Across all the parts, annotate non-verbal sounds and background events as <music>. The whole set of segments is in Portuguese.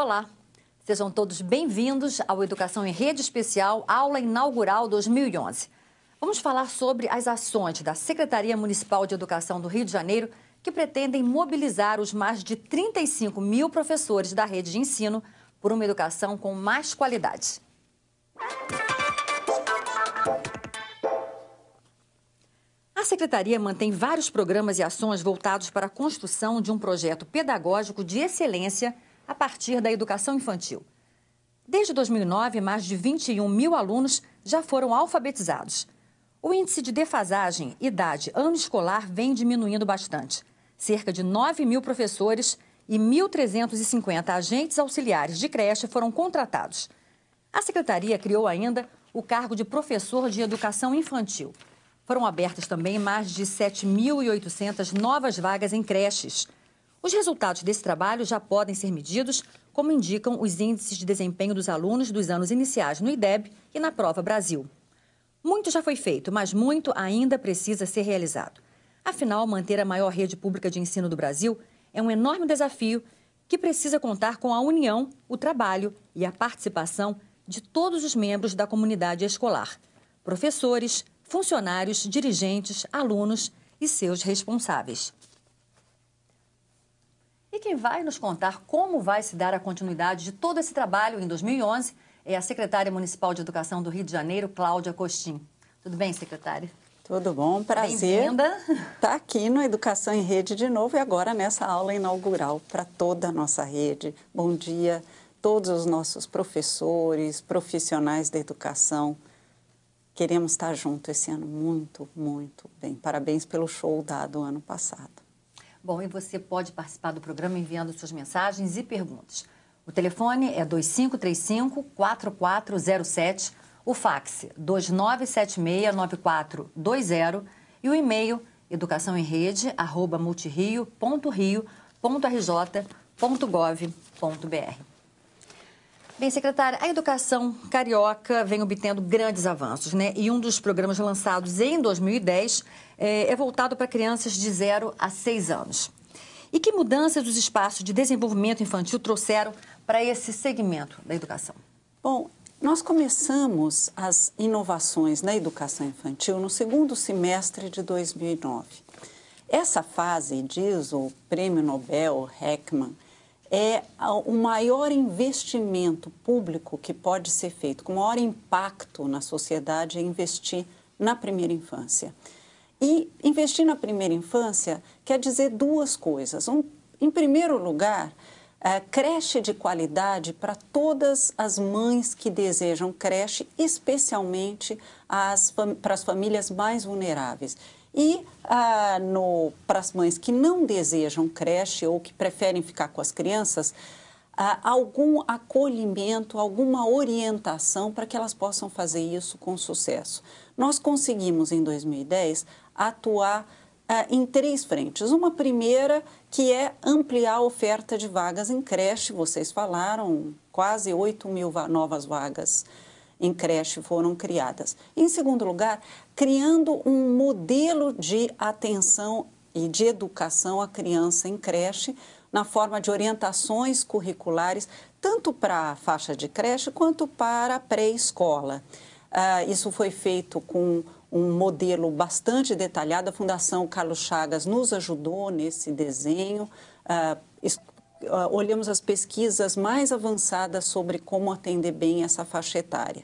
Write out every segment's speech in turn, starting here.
Olá, sejam todos bem-vindos ao Educação em Rede Especial, aula inaugural 2011. Vamos falar sobre as ações da Secretaria Municipal de Educação do Rio de Janeiro que pretendem mobilizar os mais de 35 mil professores da rede de ensino por uma educação com mais qualidade. A Secretaria mantém vários programas e ações voltados para a construção de um projeto pedagógico de excelência a partir da educação infantil. Desde 2009, mais de 21 mil alunos já foram alfabetizados. O índice de defasagem, idade, ano escolar vem diminuindo bastante. Cerca de 9 mil professores e 1.350 agentes auxiliares de creche foram contratados. A secretaria criou ainda o cargo de professor de educação infantil. Foram abertas também mais de 7.800 novas vagas em creches. Os resultados desse trabalho já podem ser medidos, como indicam os índices de desempenho dos alunos dos anos iniciais no IDEB e na Prova Brasil. Muito já foi feito, mas muito ainda precisa ser realizado. Afinal, manter a maior rede pública de ensino do Brasil é um enorme desafio que precisa contar com a união, o trabalho e a participação de todos os membros da comunidade escolar: professores, funcionários, dirigentes, alunos e seus responsáveis. E quem vai nos contar como vai se dar a continuidade de todo esse trabalho em 2011 é a secretária municipal de Educação do Rio de Janeiro, Cláudia Costin. Tudo bem, secretária? Tudo bom, prazer estar <laughs> tá aqui no Educação em Rede de novo e agora nessa aula inaugural para toda a nossa rede. Bom dia todos os nossos professores, profissionais da educação. Queremos estar junto esse ano muito, muito bem. Parabéns pelo show dado ano passado. Bom, e você pode participar do programa enviando suas mensagens e perguntas. O telefone é 2535-4407, o fax 2976-9420 e o e-mail educaçãoemrede.multirio.rio.rj.gov.br. Bem, secretária, a educação carioca vem obtendo grandes avanços, né? E um dos programas lançados em 2010 é, eh, é voltado para crianças de 0 a 6 anos. E que mudanças os espaços de desenvolvimento infantil trouxeram para esse segmento da educação? Bom, nós começamos as inovações na educação infantil no segundo semestre de 2009. Essa fase, diz o prêmio Nobel Heckman, é o maior investimento público que pode ser feito, com maior impacto na sociedade, é investir na primeira infância. E investir na primeira infância quer dizer duas coisas. Um, em primeiro lugar, é, creche de qualidade para todas as mães que desejam creche, especialmente as, para as famílias mais vulneráveis. E ah, no, para as mães que não desejam creche ou que preferem ficar com as crianças, ah, algum acolhimento, alguma orientação para que elas possam fazer isso com sucesso. Nós conseguimos, em 2010, atuar ah, em três frentes. Uma primeira, que é ampliar a oferta de vagas em creche, vocês falaram, quase 8 mil novas vagas em creche foram criadas. Em segundo lugar, criando um modelo de atenção e de educação à criança em creche, na forma de orientações curriculares, tanto para a faixa de creche quanto para a pré-escola. Uh, isso foi feito com um modelo bastante detalhado. A Fundação Carlos Chagas nos ajudou nesse desenho, uh, olhamos as pesquisas mais avançadas sobre como atender bem essa faixa etária.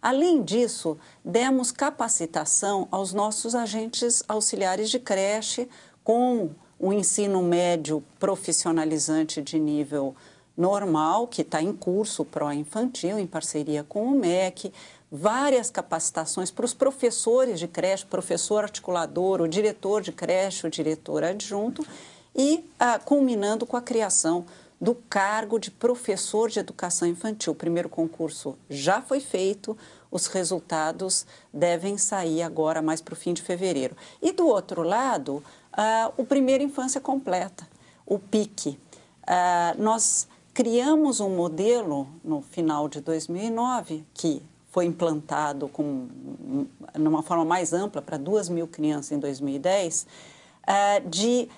Além disso, demos capacitação aos nossos agentes auxiliares de creche com o ensino médio profissionalizante de nível normal, que está em curso pró-infantil, em parceria com o MEC, várias capacitações para os professores de creche, professor articulador, o diretor de creche, o diretor adjunto, e ah, culminando com a criação do cargo de professor de educação infantil. O primeiro concurso já foi feito, os resultados devem sair agora, mais para o fim de fevereiro. E do outro lado, ah, o primeiro Infância Completa, o PIC. Ah, nós criamos um modelo no final de 2009 que foi implantado com, numa forma mais ampla para duas mil crianças em 2010, ah, de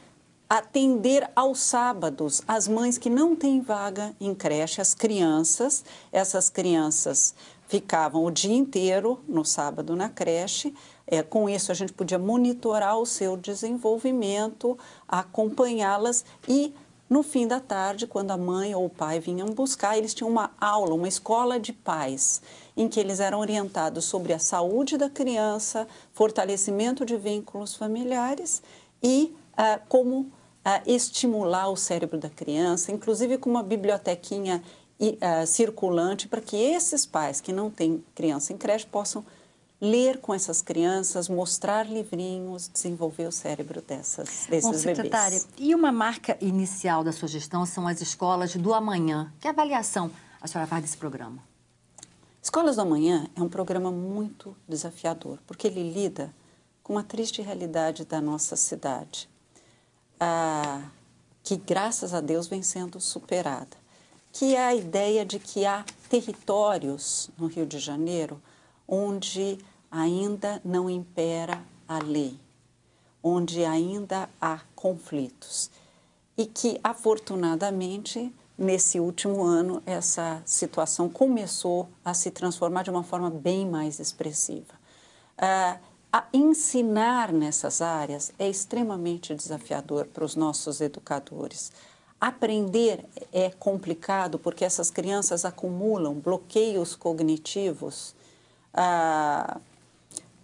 atender aos sábados as mães que não têm vaga em creche, as crianças, essas crianças ficavam o dia inteiro no sábado na creche. É, com isso, a gente podia monitorar o seu desenvolvimento, acompanhá-las e, no fim da tarde, quando a mãe ou o pai vinham buscar, eles tinham uma aula, uma escola de pais, em que eles eram orientados sobre a saúde da criança, fortalecimento de vínculos familiares e ah, como ah, estimular o cérebro da criança, inclusive com uma bibliotequinha ah, circulante, para que esses pais que não têm criança em creche possam ler com essas crianças, mostrar livrinhos, desenvolver o cérebro dessas, desses Bom, secretária, bebês. E uma marca inicial da sua gestão são as escolas do amanhã. Que avaliação a senhora faz desse programa? Escolas do Amanhã é um programa muito desafiador, porque ele lida com a triste realidade da nossa cidade ah, que graças a Deus vem sendo superada, que é a ideia de que há territórios no Rio de Janeiro onde ainda não impera a lei, onde ainda há conflitos e que afortunadamente nesse último ano essa situação começou a se transformar de uma forma bem mais expressiva. Ah, a ensinar nessas áreas é extremamente desafiador para os nossos educadores. Aprender é complicado porque essas crianças acumulam bloqueios cognitivos ah,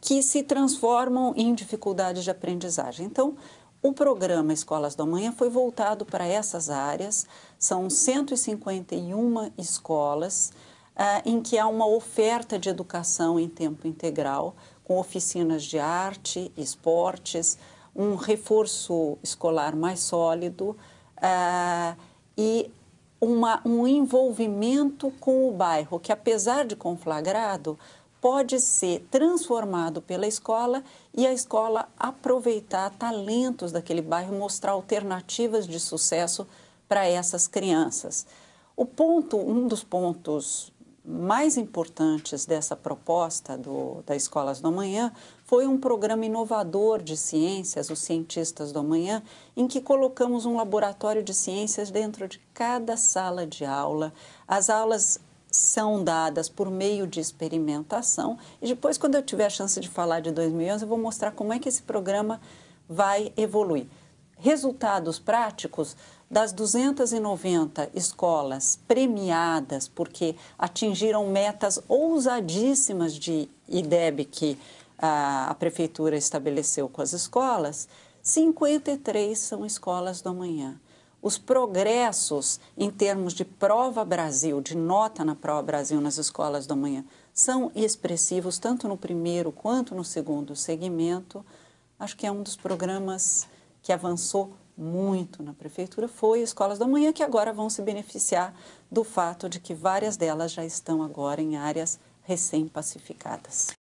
que se transformam em dificuldades de aprendizagem. Então, o programa Escolas da Manhã foi voltado para essas áreas. São 151 escolas ah, em que há uma oferta de educação em tempo integral com oficinas de arte, esportes, um reforço escolar mais sólido uh, e uma, um envolvimento com o bairro, que apesar de conflagrado, pode ser transformado pela escola e a escola aproveitar talentos daquele bairro, mostrar alternativas de sucesso para essas crianças. O ponto, um dos pontos mais importantes dessa proposta do, da Escolas do Amanhã foi um programa inovador de ciências, os Cientistas do Amanhã, em que colocamos um laboratório de ciências dentro de cada sala de aula. As aulas são dadas por meio de experimentação e depois, quando eu tiver a chance de falar de 2011, eu vou mostrar como é que esse programa vai evoluir. Resultados práticos, das 290 escolas premiadas, porque atingiram metas ousadíssimas de IDEB que a, ah, a prefeitura estabeleceu com as escolas, 53 são escolas do amanhã os progressos em termos de prova Brasil, de nota na prova Brasil nas escolas do amanhã, são expressivos tanto no primeiro quanto no segundo segmento. Acho que é um dos programas que avançou muito na prefeitura foi escolas da manhã, que agora vão se beneficiar do fato de que várias delas já estão agora em áreas recém-pacificadas.